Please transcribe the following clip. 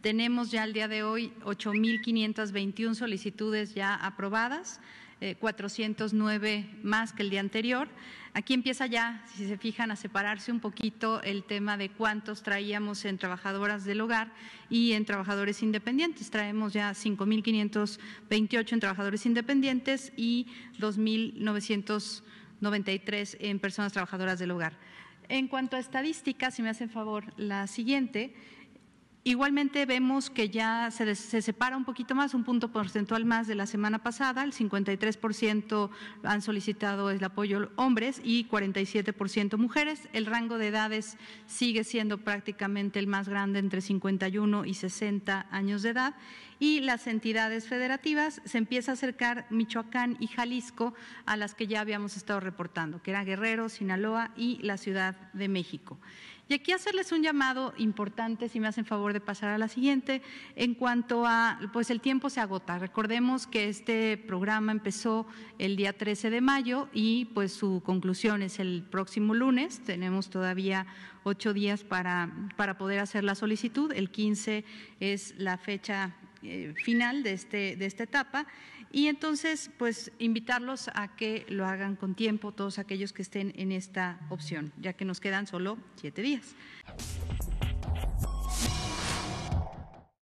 Tenemos ya al día de hoy 8.521 solicitudes ya aprobadas, 409 eh, más que el día anterior. Aquí empieza ya, si se fijan, a separarse un poquito el tema de cuántos traíamos en trabajadoras del hogar y en trabajadores independientes. Traemos ya 5.528 en trabajadores independientes y 2.993 en personas trabajadoras del hogar. En cuanto a estadísticas, si me hacen favor, la siguiente. Igualmente vemos que ya se, separa un poquito más, un punto porcentual más de la semana pasada, el 53% han solicitado el apoyo hombres y 47% mujeres. El rango de edades sigue siendo prácticamente el más grande entre 51 y 60 años de edad y las entidades federativas se empieza a acercar Michoacán y Jalisco a las que ya habíamos estado reportando, que eran Guerrero, Sinaloa y la Ciudad de México. Y aquí hacerles un llamado importante, si me hacen favor de pasar a la siguiente, en cuanto a, pues el tiempo se agota. Recordemos que este programa empezó el día 13 de mayo y pues su conclusión es el próximo lunes. Tenemos todavía ocho días para, para poder hacer la solicitud. El 15 es la fecha eh, final de, este, de esta etapa. Y entonces, pues invitarlos a que lo hagan con tiempo todos aquellos que estén en esta opción, ya que nos quedan solo siete días.